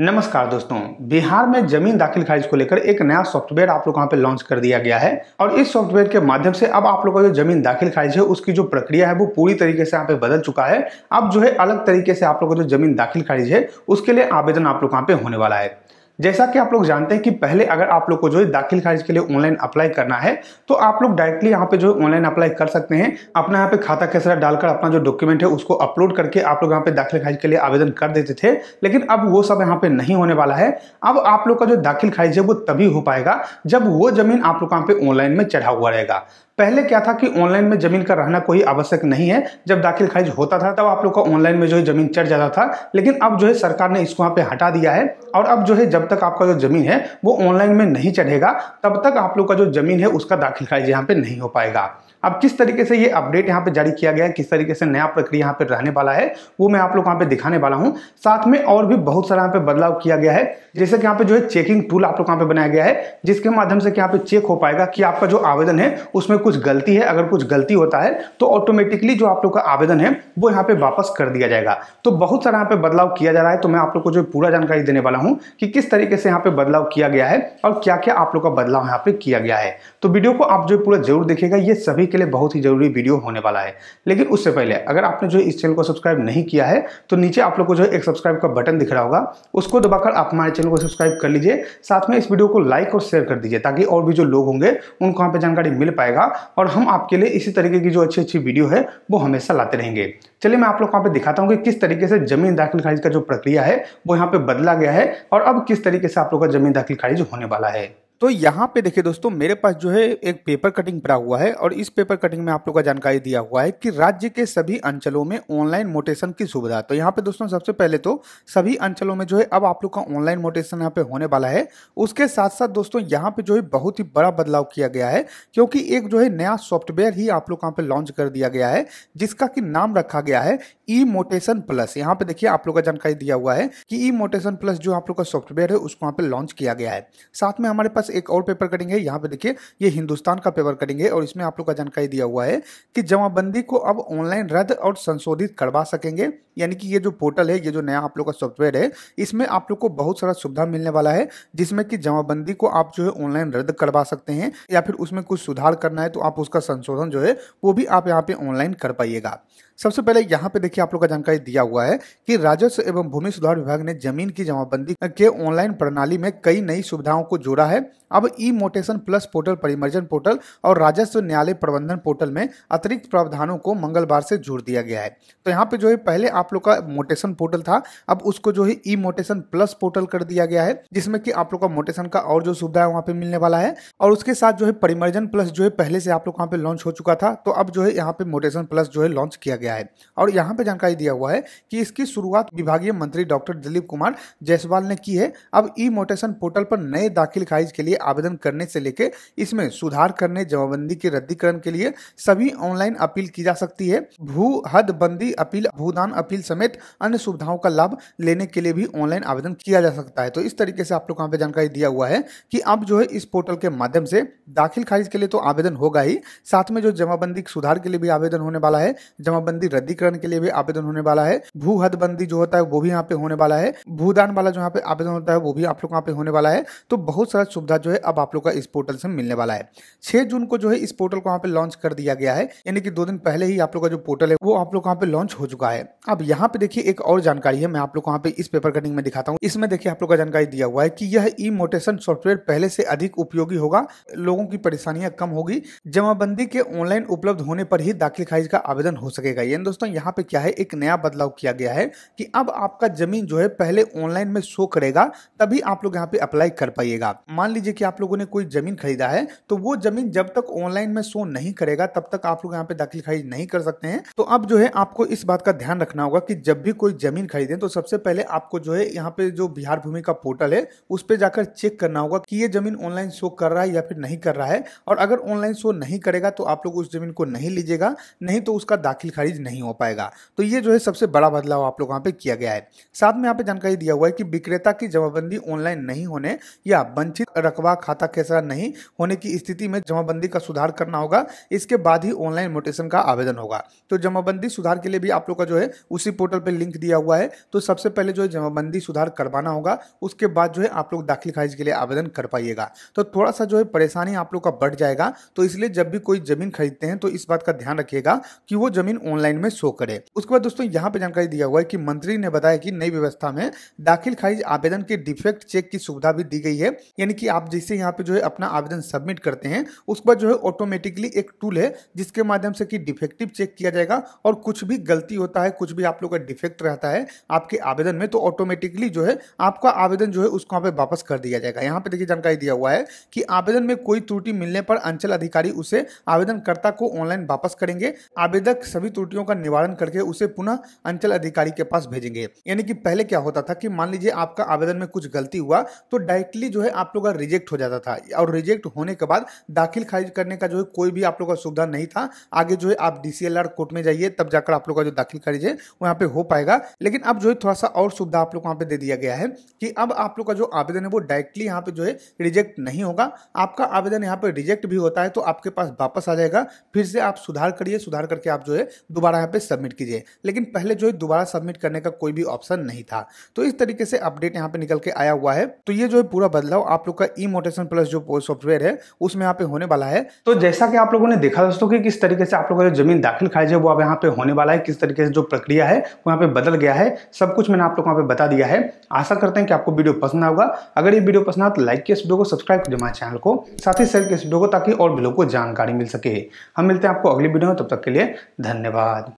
नमस्कार दोस्तों बिहार में जमीन दाखिल खारिज को लेकर एक नया सॉफ्टवेयर आप लोग यहाँ पे लॉन्च कर दिया गया है और इस सॉफ्टवेयर के माध्यम से अब आप लोगों का जो जमीन दाखिल खारिज है उसकी जो प्रक्रिया है वो पूरी तरीके से यहाँ पे बदल चुका है अब जो है अलग तरीके से आप लोगों का जो जमीन दाखिल खारिज है उसके लिए आवेदन आप लोग यहाँ पे होने वाला है जैसा कि आप लोग जानते हैं कि पहले अगर आप लोग को जो है दाखिल खारिज के लिए ऑनलाइन अप्लाई करना है तो आप लोग डायरेक्टली यहाँ पे जो है ऑनलाइन अप्लाई कर सकते हैं अपना यहाँ पे खाता खेसरा डालकर अपना जो डॉक्यूमेंट है उसको अपलोड करके आप लोग यहाँ पे दाखिल खारिज के लिए आवेदन कर देते थे लेकिन अब वो सब यहाँ पे नहीं होने वाला है अब आप लोग का जो दाखिल खारिज है वो तभी हो पाएगा जब वो जमीन आप लोग यहाँ पे ऑनलाइन में चढ़ा हुआ रहेगा पहले क्या था कि ऑनलाइन में ज़मीन का रहना कोई आवश्यक नहीं है जब दाखिल खारिज होता था तब आप लोग का ऑनलाइन में जो है ज़मीन चढ़ जाता था लेकिन अब जो है सरकार ने इसको यहाँ पे हटा दिया है और अब जो है जब तक आपका जो ज़मीन है वो ऑनलाइन में नहीं चढ़ेगा तब तक आप लोग का जो ज़मीन है उसका दाखिल खारिज यहाँ पे नहीं हो पाएगा अब किस तरीके से ये अपडेट यहाँ पे जारी किया गया है किस तरीके से नया प्रक्रिया यहाँ पे रहने वाला है वो मैं आप लोग यहाँ पे दिखाने वाला हूँ साथ में और भी बहुत सारा यहाँ पे बदलाव किया गया है जैसे कि यहाँ पे जो है चेकिंग टूल आप लोग यहाँ पे बनाया गया है जिसके माध्यम से यहाँ पे चेक हो पाएगा कि आपका जो आवेदन है उसमें कुछ गलती है अगर कुछ गलती होता है तो ऑटोमेटिकली जो आप लोग का आवेदन है वो यहाँ पे वापस कर दिया जाएगा तो बहुत सारा यहाँ पे बदलाव किया जा रहा है तो मैं आप लोग को जो पूरा जानकारी देने वाला हूँ कि किस तरीके से यहाँ पे बदलाव किया गया है और क्या क्या आप लोग का बदलाव यहाँ पे किया गया है तो वीडियो को आप जो पूरा जरूर देखेगा ये सभी के लिए बहुत ही जरूरी वीडियो होने वाला है लेकिन उससे पहले अगर आपने जो इस चैनल को सब्सक्राइब नहीं किया है तो नीचे आप लोग को जो एक सब्सक्राइब का बटन दिख रहा होगा उसको दबाकर आप हमारे चैनल को सब्सक्राइब कर लीजिए साथ में इस वीडियो को लाइक और शेयर कर दीजिए ताकि और भी जो लोग होंगे उनको यहाँ पे जानकारी मिल पाएगा और हम आपके लिए इसी तरीके की जो अच्छी अच्छी वीडियो है वो हमेशा लाते रहेंगे चलिए मैं आप लोग यहाँ पे दिखाता हूँ कि किस तरीके से जमीन दाखिल खारिज का जो प्रक्रिया है वो यहाँ पे बदला गया है और अब किस तरीके से आप लोग का जमीन दाखिल खारिज होने वाला है तो यहाँ पे देखिए दोस्तों मेरे पास जो है एक पेपर कटिंग पड़ा हुआ है और इस पेपर कटिंग में आप लोग का जानकारी दिया हुआ है कि राज्य के सभी अंचलों में ऑनलाइन मोटेशन की सुविधा तो यहाँ पे दोस्तों सबसे पहले तो सभी अंचलों में जो है अब आप लोग का ऑनलाइन मोटेशन यहाँ पे होने वाला है उसके साथ साथ दोस्तों यहाँ पे जो है बहुत ही बड़ा बदलाव किया गया है क्योंकि एक जो है नया सॉफ्टवेयर ही आप लोग यहाँ पे लॉन्च कर दिया गया है जिसका कि नाम रखा गया है ई मोटेशन प्लस यहाँ पे देखिए आप लोग का जानकारी दिया हुआ है कि ई मोटेशन प्लस जो आप लोग का सॉफ्टवेयर है उसको यहाँ पे लॉन्च किया गया है साथ में हमारे पास पास एक और पेपर कटिंग है यहाँ पे देखिए ये हिंदुस्तान का पेपर कटिंग है और इसमें आप लोग का जानकारी दिया हुआ है कि जमाबंदी को अब ऑनलाइन रद्द और संशोधित करवा सकेंगे यानी कि ये जो पोर्टल है ये जो नया आप लोग का सॉफ्टवेयर है इसमें आप लोग को बहुत सारा सुविधा मिलने वाला है जिसमें कि जमाबंदी को आप जो है ऑनलाइन रद्द करवा सकते हैं या फिर उसमें कुछ सुधार करना है तो आप उसका संशोधन जो है वो भी आप यहाँ पे ऑनलाइन कर पाइएगा सबसे पहले यहाँ पे देखिए आप लोग का जानकारी दिया हुआ है कि राजस्व एवं भूमि सुधार विभाग ने जमीन की जमाबंदी के ऑनलाइन प्रणाली में कई नई सुविधाओं को जोड़ा है अब ई मोटेशन प्लस पोर्टल परिमर्जन पोर्टल और राजस्व न्यायालय प्रबंधन पोर्टल में अतिरिक्त प्रावधानों को मंगलवार से जोड़ दिया गया है तो यहाँ पे जो है पहले आप लोग का मोटेशन पोर्टल था अब उसको जो है ई मोटेशन प्लस पोर्टल कर दिया गया है जिसमें कि आप लोग का मोटेशन का और जो सुविधा है वहाँ पे मिलने वाला है और उसके साथ जो है परिमर्जन प्लस जो है पहले से आप लोग वहाँ पे लॉन्च हो चुका था तो अब जो है यहाँ पे मोटेशन प्लस जो है लॉन्च किया गया है और यहाँ पे जानकारी दिया हुआ है कि इसकी शुरुआत विभागीय मंत्री डॉक्टर दिलीप कुमार जायसवाल ने की है अब ई मोटेशन पोर्टल पर नए दाखिल खारिज के लिए आवेदन करने से लेकर इसमें सुधार करने जमाबंदी के रद्दीकरण के लिए सभी ऑनलाइन अपील की जा सकती है भू हद बंदी अपील भूदान अपील समेत अन्य सुविधाओं का लाभ लेने के लिए भी ऑनलाइन आवेदन किया जा सकता है तो इस तरीके से आप लोग यहाँ पे जानकारी दिया हुआ है कि अब जो है इस पोर्टल के माध्यम से दाखिल खारिज के लिए तो आवेदन होगा ही साथ में जो जमाबंदी सुधार के लिए भी आवेदन होने वाला है जमाबंदी रद्दीकरण के लिए भी आवेदन होने वाला है भू हदबंदी जो होता है वो भी यहाँ पे होने वाला है भूदान वाला जो यहाँ पे आवेदन होता है वो भी आप लोग यहाँ पे होने वाला है तो बहुत सारा सुविधा सुविधा जो है अब आप लोग का इस पोर्टल से मिलने वाला है छह जून को जो है इस पोर्टल को वहाँ पे लॉन्च कर दिया गया है यानी कि दो दिन पहले ही आप लोग का जो पोर्टल है वो आप लोग वहाँ पे लॉन्च हो चुका है अब यहाँ पे देखिए एक और जानकारी है मैं आप लोग वहाँ पे इस पेपर कटिंग में दिखाता हूँ इसमें देखिए आप लोग का जानकारी दिया हुआ है की यह ई मोटेशन सॉफ्टवेयर पहले से अधिक उपयोगी होगा लोगों की परेशानियां कम होगी जमाबंदी के ऑनलाइन उपलब्ध होने पर ही दाखिल खारिज का आवेदन हो सकेगा यानी दोस्तों यहाँ पे क्या है एक नया बदलाव किया गया है कि अब आपका जमीन जो है पहले ऑनलाइन में शो करेगा तभी आप लोग यहाँ पे अप्लाई कर पाइएगा मान लीजिए लीजिए कि आप लोगों ने कोई ज़मीन खरीदा है तो वो ज़मीन जब तक ऑनलाइन में शो नहीं करेगा तब तक आप लोग यहाँ पे दाखिल खारिज नहीं कर सकते हैं तो अब जो है आपको इस बात का ध्यान रखना होगा कि जब भी कोई ज़मीन खरीदे तो सबसे पहले आपको जो है यहाँ पे जो बिहार भूमि का पोर्टल है उस पर जाकर चेक करना होगा कि ये ज़मीन ऑनलाइन शो कर रहा है या फिर नहीं कर रहा है और अगर ऑनलाइन शो नहीं करेगा तो आप लोग उस ज़मीन को नहीं लीजिएगा नहीं तो उसका दाखिल खारिज नहीं हो पाएगा तो ये जो है सबसे बड़ा बदलाव आप लोग यहाँ पे किया गया है साथ में यहाँ पे जानकारी दिया हुआ है कि विक्रेता की जमाबंदी ऑनलाइन नहीं होने या वंचित रख रकबा खाता खेसरा नहीं होने की स्थिति में जमाबंदी का सुधार करना होगा इसके बाद ही ऑनलाइन म्यूटेशन का आवेदन होगा तो जमाबंदी सुधार के लिए भी आप लोग का जो है उसी पोर्टल पर लिंक दिया हुआ है तो सबसे पहले जो है जमाबंदी सुधार करवाना होगा उसके बाद जो है आप लोग दाखिल खारिज के लिए आवेदन कर पाइएगा तो थोड़ा सा जो है परेशानी आप लोग का बढ़ जाएगा तो इसलिए जब भी कोई जमीन खरीदते हैं तो इस बात का ध्यान रखिएगा कि वो जमीन ऑनलाइन में शो करे उसके बाद दोस्तों यहाँ पे जानकारी दिया हुआ है कि मंत्री ने बताया कि नई व्यवस्था में दाखिल खारिज आवेदन के डिफेक्ट चेक की सुविधा भी दी गई है यानी कि आप जैसे यहाँ पे जो है अपना आवेदन सबमिट करते हैं उसके बाद जो है ऑटोमेटिकली एक टूल है जिसके माध्यम से कि डिफेक्टिव चेक किया जाएगा और कुछ भी गलती होता है कुछ भी आप लोग का डिफेक्ट रहता है आपके आवेदन में तो ऑटोमेटिकली जो है आपका आवेदन जो है उसको यहाँ पर वापस कर दिया जाएगा यहाँ पर देखिए जानकारी दिया हुआ है कि आवेदन में कोई त्रुटि मिलने पर अंचल अधिकारी उसे आवेदनकर्ता को ऑनलाइन वापस करेंगे आवेदक सभी त्रुटियों का निवारण करके उसे पुनः अंचल अधिकारी के पास भेजेंगे यानी कि पहले क्या होता था कि मान लीजिए आपका आवेदन में कुछ गलती हुआ तो डायरेक्टली जो है आप लोग का रिजेक्ट हो जाता था और रिजेक्ट होने के बाद दाखिल खारिज करने का जो है कोई भी आप लोग का सुविधा नहीं था आगे जो है आप डीसीएलआर कोर्ट में जाइए तब जाकर आप लोग का जो दाखिल खारिज है वहाँ पे हो पाएगा लेकिन अब जो है थोड़ा सा और सुविधा आप लोग वहाँ पे दे दिया गया है कि अब आप लोग का जो आवेदन है वो डायरेक्टली यहाँ पे जो है रिजेक्ट नहीं होगा आपका आवेदन यहाँ पे रिजेक्ट भी होता है तो आपके पास वापस आ जाएगा फिर से आप सुधार करिए सुधार करके आप जो है दोबारा यहाँ पे सबमिट कीजिए लेकिन पहले जो है दोबारा सबमिट करने का कोई भी ऑप्शन नहीं था तो इस तरीके से अपडेट यहाँ पे निकल के आया हुआ है तो ये जो है पूरा बदलाव आप लोग का ई मोटेशन प्लस जो सॉफ्टवेयर है उसमें यहाँ पे होने वाला है तो जैसा कि आप लोगों ने देखा दोस्तों कि किस तरीके से आप लोगों का जो जमीन दाखिल खारिज है वो अब यहाँ पे होने वाला है किस तरीके से जो प्रक्रिया है वो यहाँ पे बदल गया है सब कुछ मैंने आप लोग यहाँ पे बता दिया है आशा करते हैं कि आपको वीडियो पसंद आएगा अगर ये वीडियो पसंद आए तो लाइक के इस वीडियो को सब्सक्राइब कर हमारे चैनल को साथ ही शेयर के इस वीडियो को ताकि और भी लोगों को जानकारी मिल सके हम मिलते हैं आपको अगली वीडियो में तब तक के लिए धन्यवाद